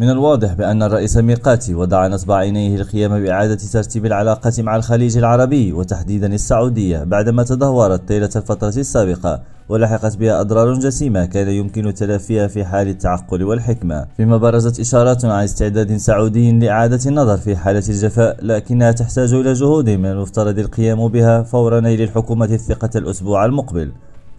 من الواضح بأن الرئيس ميقاتي وضع نصب عينيه القيام بإعادة ترتيب العلاقة مع الخليج العربي وتحديدا السعودية بعدما تدهورت طيلة الفترة السابقة ولحقت بها أضرار جسيمة كان يمكن تلافيها في حال التعقل والحكمة فيما برزت إشارات عن استعداد سعودي لإعادة النظر في حالة الجفاء لكنها تحتاج إلى جهود من المفترض القيام بها فور نيل الحكومة الثقة الأسبوع المقبل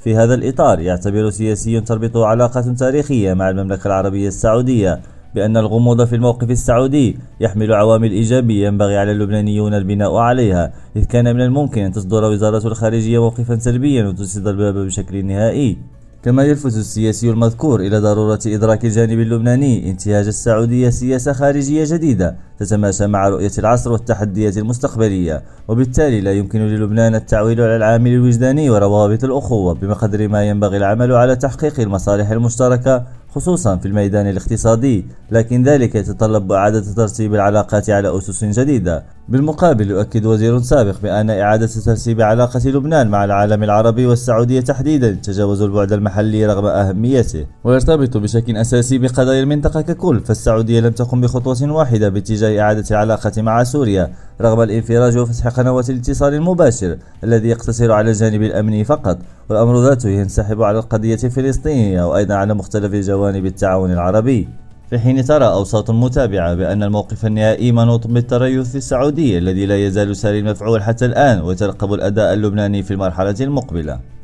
في هذا الإطار يعتبر سياسي تربط علاقة تاريخية مع المملكة العربية السعودية بأن الغموض في الموقف السعودي يحمل عوامل إيجابية ينبغي على اللبنانيون البناء عليها إذ كان من الممكن أن تصدر وزارة الخارجية موقفا سلبيا وتسد الباب بشكل نهائي كما يلفت السياسي المذكور إلى ضرورة إدراك الجانب اللبناني انتهاج السعودية سياسة خارجية جديدة تتماشى مع رؤية العصر والتحديات المستقبلية وبالتالي لا يمكن للبنان التعويل على العامل الوجداني وروابط الأخوة بمقدر ما ينبغي العمل على تحقيق المصالح المشتركة خصوصا في الميدان الاقتصادي لكن ذلك يتطلب إعادة ترتيب العلاقات على أسس جديدة بالمقابل يؤكد وزير سابق بأن إعادة ترتيب علاقة لبنان مع العالم العربي والسعودية تحديدا تجاوز البعد المحلي رغم أهميته ويرتبط بشكل أساسي بقضايا المنطقة ككل فالسعودية لم تقم بخطوة واحدة باتجاه إعادة العلاقة مع سوريا رغم الانفراج وفتح قنوات الاتصال المباشر الذي يقتصر على الجانب الأمني فقط والأمر ذاته ينسحب على القضية الفلسطينية وأيضا على مختلف جوانب التعاون العربي في حين ترى أوساط متابعة بأن الموقف النهائي منوط بالتريث السعودي الذي لا يزال ساري المفعول حتى الآن وترقب الأداء اللبناني في المرحلة المقبلة